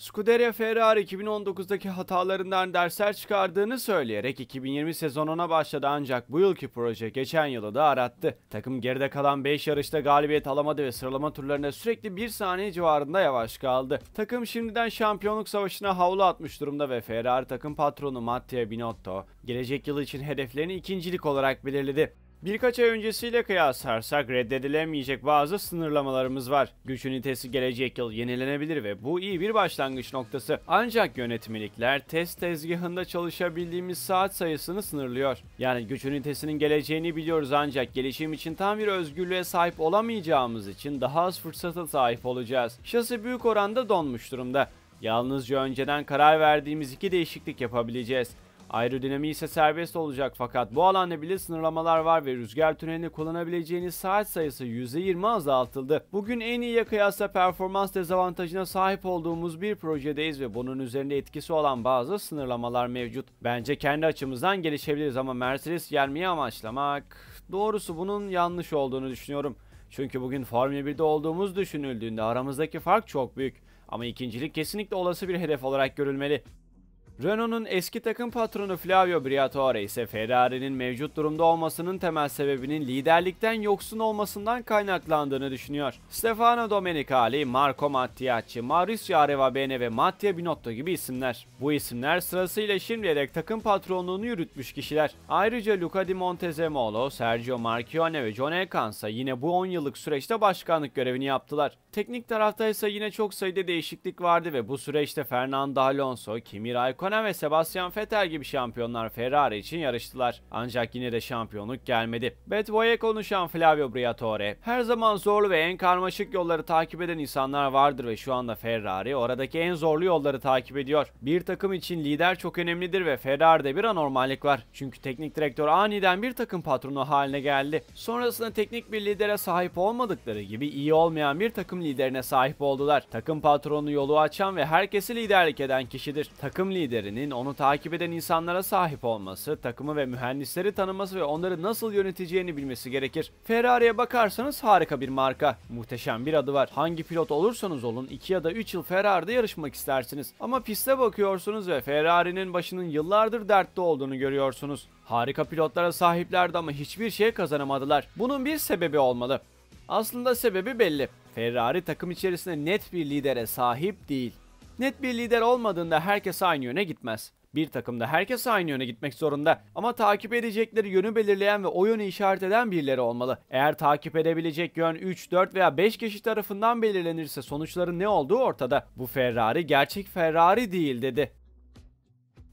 Scuderia Ferrari 2019'daki hatalarından dersler çıkardığını söyleyerek 2020 sezonuna başladı ancak bu yılki proje geçen yılı da arattı. Takım geride kalan 5 yarışta galibiyet alamadı ve sıralama turlarında sürekli 1 saniye civarında yavaş kaldı. Takım şimdiden şampiyonluk savaşına havlu atmış durumda ve Ferrari takım patronu Mattia Binotto gelecek yıl için hedeflerini ikincilik olarak belirledi. Birkaç ay öncesiyle kıyaslarsak reddedilemeyecek bazı sınırlamalarımız var. Güç ünitesi gelecek yıl yenilenebilir ve bu iyi bir başlangıç noktası. Ancak yönetmelikler test tezgahında çalışabildiğimiz saat sayısını sınırlıyor. Yani güç ünitesinin geleceğini biliyoruz ancak gelişim için tam bir özgürlüğe sahip olamayacağımız için daha az fırsata sahip olacağız. Şasi büyük oranda donmuş durumda. Yalnızca önceden karar verdiğimiz iki değişiklik yapabileceğiz. Aerodinamiği ise serbest olacak fakat bu alanda bile sınırlamalar var ve rüzgar tünelini kullanabileceğiniz saat sayısı %20 azaltıldı. Bugün en iyiye kıyasla performans dezavantajına sahip olduğumuz bir projedeyiz ve bunun üzerinde etkisi olan bazı sınırlamalar mevcut. Bence kendi açımızdan gelişebiliriz ama Mercedes gelmeyi amaçlamak doğrusu bunun yanlış olduğunu düşünüyorum. Çünkü bugün Formula 1'de olduğumuz düşünüldüğünde aramızdaki fark çok büyük. Ama ikincilik kesinlikle olası bir hedef olarak görülmeli. Renault'un eski takım patronu Flavio Briatore ise Ferrari'nin mevcut durumda olmasının temel sebebinin liderlikten yoksun olmasından kaynaklandığını düşünüyor. Stefano Domenicali, Marco Mattiacci, Mauricio Arrivabene ve Mattia Binotto gibi isimler. Bu isimler sırasıyla şimdiye dek takım patronluğunu yürütmüş kişiler. Ayrıca Luca Di Montezemolo, Sergio Marchionne ve John Elkansa yine bu 10 yıllık süreçte başkanlık görevini yaptılar. Teknik tarafta ise yine çok sayıda değişiklik vardı ve bu süreçte Fernando Alonso, Kimi Raikkonen Raikkonen ve Sebastian Vettel gibi şampiyonlar Ferrari için yarıştılar. Ancak yine de şampiyonluk gelmedi. Betboy'a konuşan Flavio Briatore, her zaman zorlu ve en karmaşık yolları takip eden insanlar vardır ve şu anda Ferrari oradaki en zorlu yolları takip ediyor. Bir takım için lider çok önemlidir ve Ferrari'de bir anormallik var. Çünkü teknik direktör aniden bir takım patronu haline geldi. Sonrasında teknik bir lidere sahip olmadıkları gibi iyi olmayan bir takım liderine sahip oldular. Takım patronu yolu açan ve herkesi liderlik eden kişidir. Takım lideri liderinin onu takip eden insanlara sahip olması, takımı ve mühendisleri tanıması ve onları nasıl yöneteceğini bilmesi gerekir. Ferrari'ye bakarsanız harika bir marka. Muhteşem bir adı var. Hangi pilot olursanız olun 2 ya da 3 yıl Ferrari'de yarışmak istersiniz. Ama piste bakıyorsunuz ve Ferrari'nin başının yıllardır dertte olduğunu görüyorsunuz. Harika pilotlara sahiplerdi ama hiçbir şey kazanamadılar. Bunun bir sebebi olmalı. Aslında sebebi belli. Ferrari takım içerisinde net bir lidere sahip değil. Net bir lider olmadığında herkes aynı yöne gitmez. Bir takımda herkes aynı yöne gitmek zorunda ama takip edecekleri yönü belirleyen ve o yönü işaret eden birileri olmalı. Eğer takip edebilecek yön 3, 4 veya 5 kişi tarafından belirlenirse sonuçların ne olduğu ortada. Bu Ferrari gerçek Ferrari değil dedi.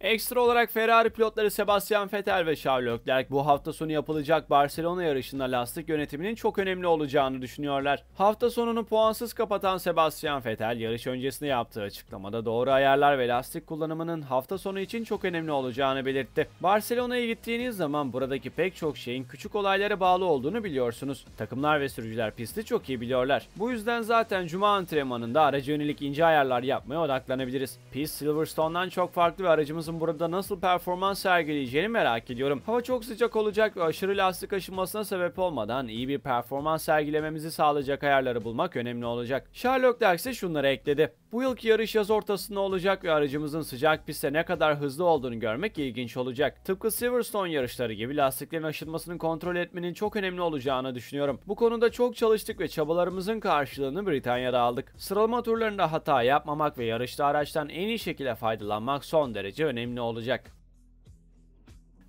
Ekstra olarak Ferrari pilotları Sebastian Vettel ve Charles Leclerc bu hafta sonu yapılacak Barcelona yarışında lastik yönetiminin çok önemli olacağını düşünüyorlar. Hafta sonunu puansız kapatan Sebastian Vettel yarış öncesinde yaptığı açıklamada doğru ayarlar ve lastik kullanımının hafta sonu için çok önemli olacağını belirtti. Barcelona'ya gittiğiniz zaman buradaki pek çok şeyin küçük olaylara bağlı olduğunu biliyorsunuz. Takımlar ve sürücüler pisti çok iyi biliyorlar. Bu yüzden zaten cuma antrenmanında araca yönelik ince ayarlar yapmaya odaklanabiliriz. Pist Silverstone'dan çok farklı ve aracımız takımımızın burada nasıl performans sergileyeceğini merak ediyorum. Hava çok sıcak olacak ve aşırı lastik aşınmasına sebep olmadan iyi bir performans sergilememizi sağlayacak ayarları bulmak önemli olacak. Sherlock Derks ise şunları ekledi. Bu yılki yarış yaz ortasında olacak ve aracımızın sıcak pistte ne kadar hızlı olduğunu görmek ilginç olacak. Tıpkı Silverstone yarışları gibi lastiklerin aşınmasını kontrol etmenin çok önemli olacağını düşünüyorum. Bu konuda çok çalıştık ve çabalarımızın karşılığını Britanya'da aldık. Sıralama turlarında hata yapmamak ve yarışta araçtan en iyi şekilde faydalanmak son derece önemli olacak.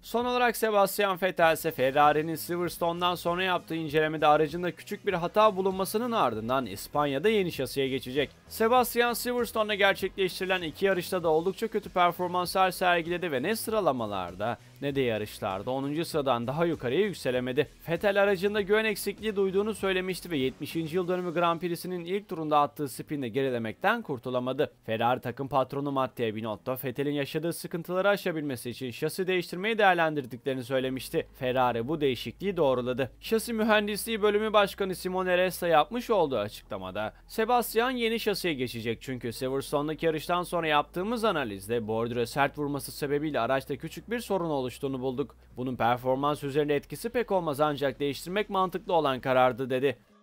Son olarak Sebastian Vettel ise Ferrari'nin Silverstone'dan sonra yaptığı incelemede aracında küçük bir hata bulunmasının ardından İspanya'da yeni şasiye geçecek. Sebastian Silverstone'da gerçekleştirilen iki yarışta da oldukça kötü performanslar sergiledi ve ne sıralamalarda ne de yarışlarda 10. sıradan daha yukarıya yükselemedi. Vettel aracında güven eksikliği duyduğunu söylemişti ve 70. yıl dönümü Grand Prix'sinin ilk turunda attığı spinle gerilemekten kurtulamadı. Ferrari takım patronu Mattia Binotto, Vettel'in yaşadığı sıkıntıları aşabilmesi için şasi değiştirmeyi değerlendirdiklerini söylemişti. Ferrari bu değişikliği doğruladı. Şasi mühendisliği bölümü başkanı Simone Resta yapmış olduğu açıklamada, Sebastian yeni şasiye geçecek çünkü Silverstone'daki yarıştan sonra yaptığımız analizde bordüre sert vurması sebebiyle araçta küçük bir sorun oldu oluştuğunu bulduk. Bunun performans üzerine etkisi pek olmaz ancak değiştirmek mantıklı olan karardı dedi.